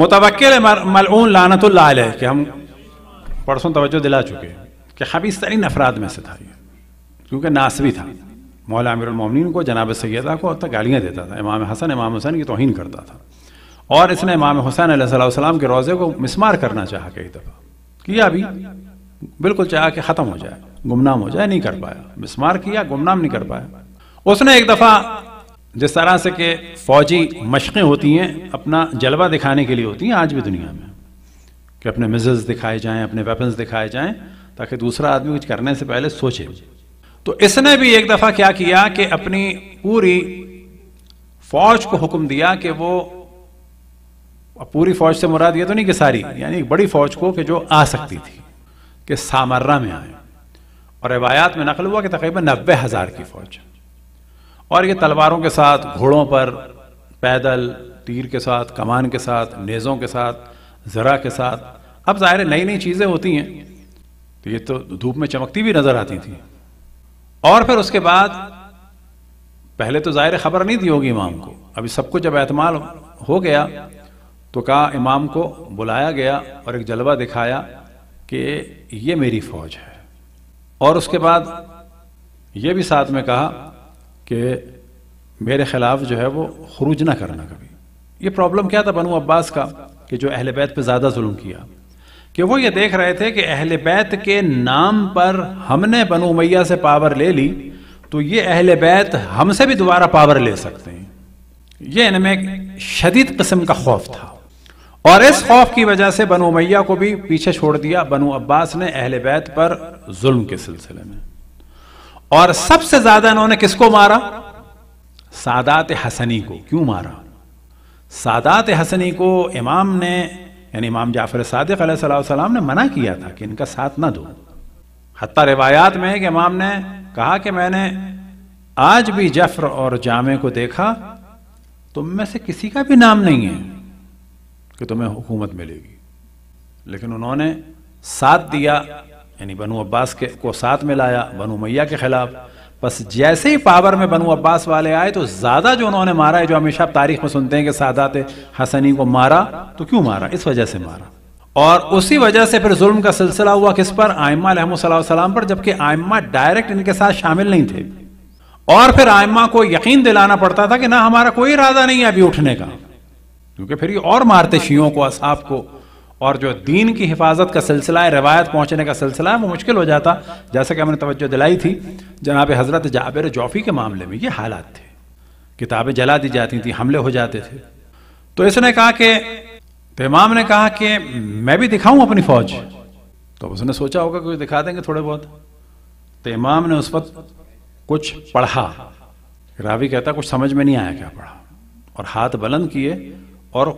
मुतवक्ल मलून लानतुल्ला के हम परसों तवज्जो दिला चुके हैं कि हबीस तरीन अफराद में से था ये क्योंकि नासवी था मौला अमीरमिन को जनाब सैदा को अब तक गालियाँ देता था इमाम हसन इमाम हुसैन की तोहन करता था और इसने इमाम हुसैन सलाम के रोज़े को मिसमार करना चाहा कई दफ़ा किया अभी बिल्कुल चाह के ख़त्म हो जाए गुमनाम हो जाए नहीं कर पाया मिसमार किया गुमनाम नहीं कर पाया उसने एक दफ़ा जिस तरह से कि फौजी मशक़ें होती हैं अपना जलवा दिखाने के लिए होती हैं आज भी दुनिया में कि अपने मिजल्स दिखाए जाएं अपने वेपन्स दिखाए जाएं ताकि दूसरा आदमी कुछ करने से पहले सोचे तो इसने भी एक दफ़ा क्या किया कि अपनी पूरी फौज को हुक्म दिया कि वो पूरी फौज से मुराद ये तो नहीं कि सारी यानी बड़ी फौज को कि जो आ सकती थी कि सामर्रा में आए और रिवायात में नकल हुआ कि तकरीबन नब्बे हज़ार की फौज और ये तलवारों के साथ घोड़ों पर पैदल तीर के साथ कमान के साथ नेज़ों के साथ ज़रा के साथ अब ज़ाहिर नई नई चीज़ें होती हैं तो ये तो धूप में चमकती भी नज़र आती थी और फिर उसके बाद पहले तो ज़ाहिर खबर नहीं दी होगी इमाम को अभी सब कुछ जब एतमाल हो गया तो कहा इमाम को बुलाया गया और एक जलवा दिखाया कि ये मेरी फौज है और उसके बाद ये भी साथ में कहा कि मेरे खिलाफ जो है वो खरूज ना करना कभी ये प्रॉब्लम क्या था बनु अब्बास का कि जो अहल बैत पर ज़्यादा जुल्म किया कि वो ये देख रहे थे कि अहल बैत के नाम पर हमने बनु मैया से पावर ले ली तो ये अहल बैत हमसे भी दोबारा पावर ले सकते हैं ये इनमें एक शदीद कस्म का खौफ था और इस खौफ की वजह से बनु मैया को भी पीछे छोड़ दिया बनु अब्बास ने अहल बैत पर जुल्म के सिलसिले में और सबसे ज्यादा इन्होंने किसको मारा सादात हसनी को क्यों मारा सादात हसनी को इमाम ने यानी इमाम जाफर सादिक सलाम ने मना किया था कि इनका साथ ना दो हती रिवायात में कि इमाम ने कहा कि मैंने आज भी जफर और जामे को देखा तुम में से किसी का भी नाम नहीं है कि तुम्हें हुकूमत मिलेगी लेकिन उन्होंने साथ दिया यानी बनु अब्बास के को साथ में लाया बनु मैया के खिलाफ बस जैसे ही पावर में बनु अब्बास वाले आए तो ज़्यादा जो उन्होंने मारा है जो हमेशा तारीख में सुनते हैं कि सादात हसनी को मारा तो क्यों मारा इस वजह से मारा और उसी वजह से फिर जुल्म का सिलसिला हुआ किस पर आयमा पर जबकि आयमा डायरेक्ट इनके साथ शामिल नहीं थे और फिर आयमा को यकीन दिलाना पड़ता था कि ना हमारा कोई इरादा नहीं है अभी उठने का क्योंकि फिर ये और मारते शियों को असाफ को और जो दीन की हिफाजत का सिलसिला है रवायत पहुँचने का सिलसिला है वो मुश्किल हो जाता जैसा कि हमने तवज्जो दिलाई थी जनाब हज़रत जाबिर जौफ़ी के मामले में ये हालात थे किताबें जला दी जाती थी हमले हो जाते थे तो इसने कहा कि तो इमाम ने कहा कि मैं भी दिखाऊं अपनी फौज तो उसने सोचा होगा कुछ दिखा देंगे थोड़े बहुत तो इमाम ने उस वक्त कुछ पढ़ा रावी कहता कुछ समझ में नहीं आया क्या पढ़ा और हाथ बुलंद किए और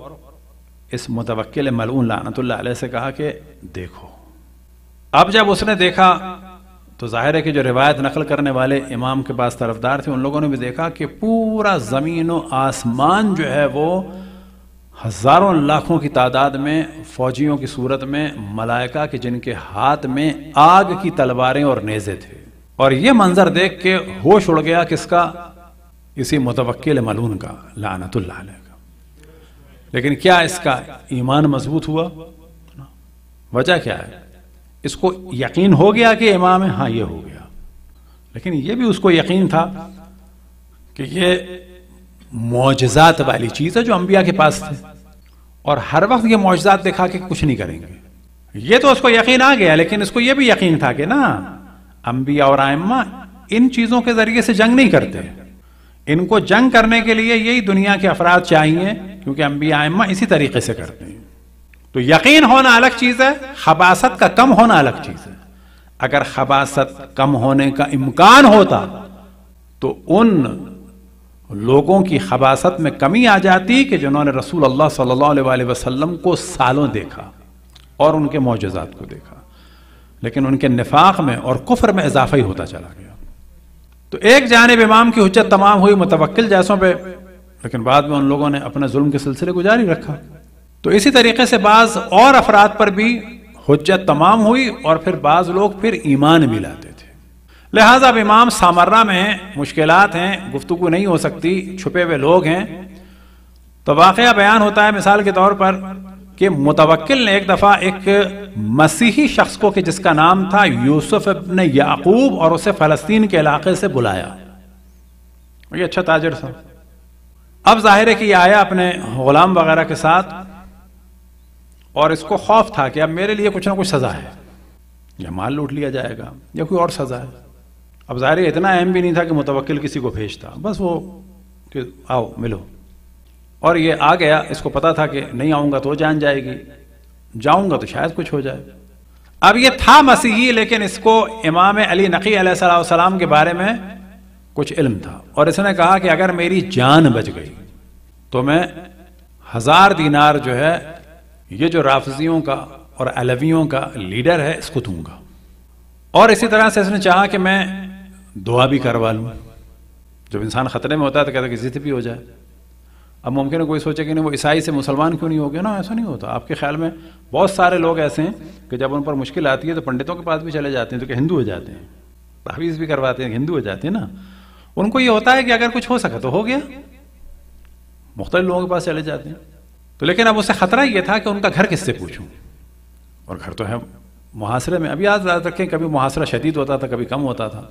इस मुतवक्ल मलून लानतल्ला से कहा कि देखो अब जब उसने देखा तो जाहिर है कि जो रिवायत नकल करने वाले इमाम के पास तरफदार थे उन लोगों ने भी देखा कि पूरा ज़मीन व आसमान जो है वो हज़ारों लाखों की तादाद में फौजियों की सूरत में मलाइका के जिनके हाथ में आग की तलवारें और नेज़े थे और ये मंजर देख के होश उड़ गया किसका इसी मुतवक्ल मलून का लानतुल्ला का लेकिन क्या इसका ईमान मजबूत हुआ वजह क्या है इसको यकीन हो गया कि इमाम है हाँ ये हो गया लेकिन ये भी उसको यकीन था कि ये मुआजात वाली चीज़ है जो अम्बिया के पास थी और हर वक्त ये मुआजात दिखा के कुछ नहीं करेंगे ये तो उसको यकीन आ गया लेकिन इसको ये भी यकीन था कि ना अम्बिया और आयमा इन चीज़ों के ज़रिए से जंग नहीं करते इनको जंग करने के लिए यही दुनिया के अफराद चाहिए क्योंकि अम्बिया अम्मा इसी तरीके से करते हैं तो यकीन होना अलग चीज़ है हबासत का कम होना अलग चीज़ है अगर हबासत कम होने का इम्कान होता तो उन लोगों की हबासत में कमी आ जाती कि जिन्होंने रसूल अल्लाह सल्ला वसलम को सालों देखा और उनके मोजात को देखा लेकिन उनके निफाक में और कुफर में इजाफा ही होता चला गया तो एक जानब इमाम की हजत तमाम हुई मुतवक्ल जैसों पर लेकिन बाद में उन लोगों ने अपने जुल्म के सिलसिले को जारी रखा तो इसी तरीके से बाज और अफराद पर भी हजत तमाम हुई और फिर बाज लोग फिर ईमान भी लाते थे लिहाजा अब इमाम सामर्रा में है मुश्किल हैं गुफ्तु नहीं हो सकती छुपे हुए लोग हैं तो वाक़ बयान होता है मिसाल के तौर पर कि मुतवक्ल ने एक दफ़ा एक मसीही शख्स को कि जिसका नाम था यूसुफ ने याकूब और उसे फ़लस्तीन के इलाके से बुलाया ये अच्छा ताजर था अब जाहिर है कि यह आया अपने गुलाम वगैरह के साथ और इसको खौफ था कि अब मेरे लिए कुछ ना कुछ सज़ा है या माल लूट लिया जाएगा या कोई और सज़ा है अब जाहिर इतना अहम भी नहीं था कि मुतवक्ल किसी को भेजता बस वो कि आओ मिलो और ये आ गया इसको पता था कि नहीं आऊंगा तो जान जाएगी जाऊंगा तो शायद कुछ हो जाए अब ये था मसीही लेकिन इसको इमाम अली नकी सलाम के बारे में कुछ इल्म था और इसने कहा कि अगर मेरी जान बच गई तो मैं हज़ार दिनार जो है ये जो राफजियों का और अलवियों का लीडर है इसको दूंगा और इसी तरह से इसने चाहा कि मैं दुआ भी करवा लूँ जब इंसान ख़तरे में होता है तो कहता कि जिद भी हो जाए अब मुमकिन है कोई सोचे कि नहीं वो ईसाई से मुसलमान क्यों नहीं हो गया ना ऐसा नहीं होता आपके ख्याल में बहुत सारे लोग ऐसे हैं कि जब उन पर मुश्किल आती है तो पंडितों के पास भी चले जाते हैं तो कि हिंदू हो जाते हैं तावीज़ भी करवाते हैं हिंदू हो जाते हैं ना उनको ये होता है कि अगर कुछ हो सका तो हो गया मुख्तलिफ लोगों के पास चले जाते हैं तो लेकिन अब उससे ख़तरा ये था कि उनका घर किससे पूछूँ और घर तो है मुहासरे में अभी आज याद रखें कभी मुहासरा शदीद होता था कभी कम होता था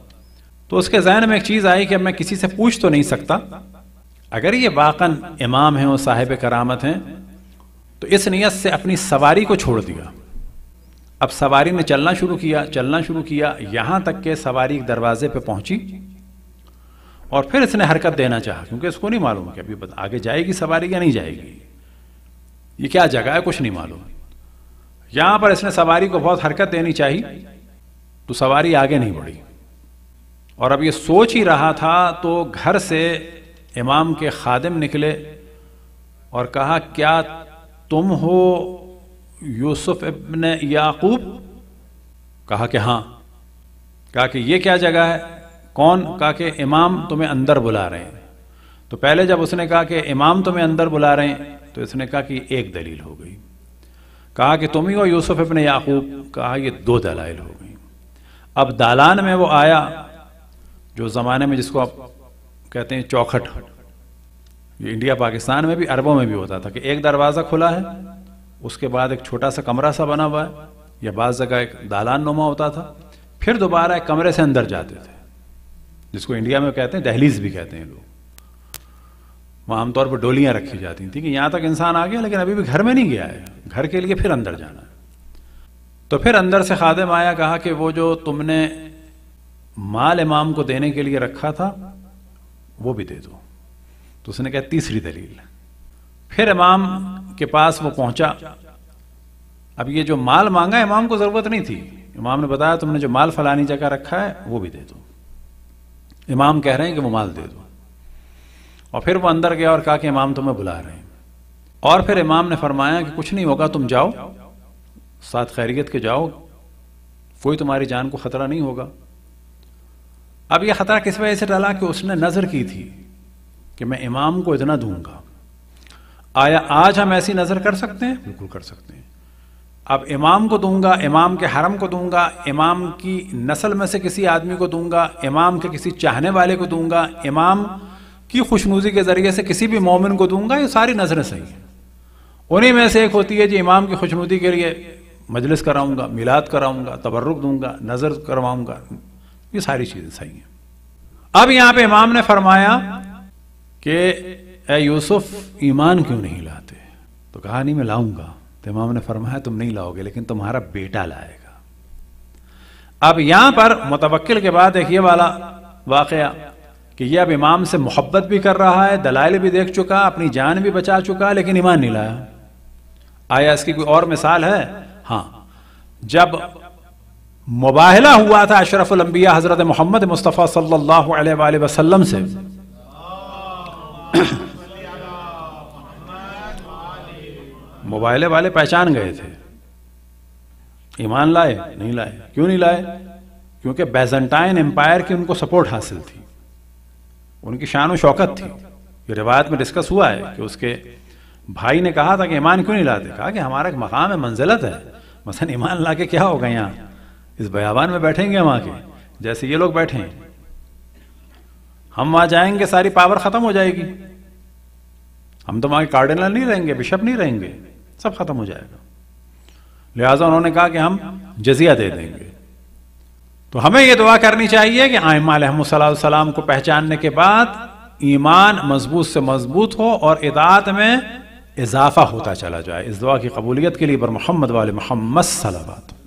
तो उसके जहन में एक चीज़ आई कि अब मैं किसी से पूछ तो नहीं सकता अगर ये वाकन इमाम हैं और साहिब करामत हैं तो इस नीयत से अपनी सवारी को छोड़ दिया अब सवारी ने चलना शुरू किया चलना शुरू किया यहाँ तक के सवारी एक दरवाजे पे पहुंची और फिर इसने हरकत देना चाहा क्योंकि इसको नहीं मालूम कि अभी आगे जाएगी सवारी या नहीं जाएगी ये क्या जगह है कुछ नहीं मालूम यहाँ पर इसने सवारी को बहुत हरकत देनी चाहिए तो सवारी आगे नहीं बढ़ी और अब ये सोच ही रहा था तो घर से इमाम के खादिम निकले और कहा क्या तुम हो यूसुफ इबन याकूब कहा कि हाँ कहा कि ये क्या जगह है कौन कहा कि इमाम तुम्हें अंदर बुला रहे हैं तो पहले जब उसने कहा कि इमाम तुम्हें अंदर बुला रहे हैं तो इसने कहा कि एक दलील हो गई कहा कि तुम ही हो यूसुफ इबन याकूब कहा ये दो दलाइल हो गई अब दालान में वो आया जो ज़माने में जिसको आप कहते हैं चौखट ये इंडिया पाकिस्तान में भी अरबों में भी होता था कि एक दरवाज़ा खुला है उसके बाद एक छोटा सा कमरा सा बना हुआ है या बाज़ जगह एक दालान नुमा होता था फिर दोबारा एक कमरे से अंदर जाते थे जिसको इंडिया में कहते हैं दहलीज भी कहते हैं लोग वहाँ आमतौर पर डोलियाँ रखी जाती थी कि यहाँ तक इंसान आ गया लेकिन अभी भी घर में नहीं गया है घर के लिए फिर अंदर जाना है तो फिर अंदर से खादे माया कहा कि वो जो तुमने माल इमाम को देने के लिए रखा था वो भी दे दो तो उसने कहा तीसरी दलील फिर इमाम के पास वो पहुंचा अब ये जो माल मांगा इमाम को जरूरत नहीं थी इमाम ने बताया तुमने जो माल फलानी जगह रखा है वो भी दे दो इमाम कह रहे हैं कि वो माल दे दो और फिर वो अंदर गया और कहा कि इमाम तुम्हें बुला रहे हैं और फिर इमाम ने फरमाया कि कुछ नहीं होगा तुम जाओ साथ खैरियत के जाओ कोई तुम्हारी जान को खतरा नहीं होगा अब यह ख़तरा किस वजह से डाला कि उसने नज़र की थी कि मैं इमाम को इतना दूंगा आया आज हम ऐसी नज़र कर सकते हैं बिल्कुल कर सकते हैं अब इमाम को दूंगा इमाम के हरम को दूंगा इमाम की नस्ल में से किसी आदमी को दूंगा इमाम के किसी चाहने वाले को दूंगा इमाम की खुशनूजी के ज़रिए से किसी भी मोमिन को दूंगा ये सारी नज़रें सही हैं उन्हीं में से एक होती है जी इमाम की खुशनूदी के लिए मजलिस कराऊंगा मिलाद कराऊंगा तबर्रुक दूंगा नज़र करवाऊंगा ये सारी चीजें सही हैं अब यहां पे इमाम ने फरमाया कि ए यूसुफ ईमान क्यों नहीं लाते तो कहा नहीं मैं लाऊंगा तो इमाम ने फरमाया तुम नहीं लाओगे लेकिन तुम्हारा बेटा लाएगा अब यहां पर मुतवक्किल के बाद एक ये वाला वाकया कि ये अब इमाम से मोहब्बत भी कर रहा है दलाइल भी देख चुका अपनी जान भी बचा चुका लेकिन ईमान नहीं लाया आया इसकी कोई और मिसाल है हाँ जब मुबाहला हुआ था अशरफुलंबिया हज़रत मोहम्मद मुस्तफ़ा सल्लल्लाहु अलैहि वसल्लम से मोबाइले वाले पहचान गए थे ईमान लाए नहीं लाए क्यों नहीं लाए क्योंकि बैजेंटाइन एम्पायर की उनको सपोर्ट हासिल थी उनकी शान शौकत थी ये रिवायत में डिस्कस हुआ है कि उसके भाई ने कहा था कि ईमान क्यों नहीं लाते कहा कि हमारा एक मकाम है मंजिलत है मसलन ईमान ला के क्या होगा यहाँ इस बयाबान में बैठेंगे हम आके जैसे ये लोग बैठे हैं हम वहां जाएंगे सारी पावर खत्म हो जाएगी हम तो वहां कार्डिनल नहीं रहेंगे बिशप नहीं रहेंगे सब खत्म हो जाएगा लिहाजा उन्होंने कहा कि हम जजिया दे देंगे तो हमें यह दुआ करनी चाहिए कि आयमासम को पहचानने के बाद ईमान मजबूत से मजबूत हो और इदात में इजाफा होता चला जाए इस दुआ की कबूलियत के लिए पर मोहम्मद वाले मोहम्मद सलाबात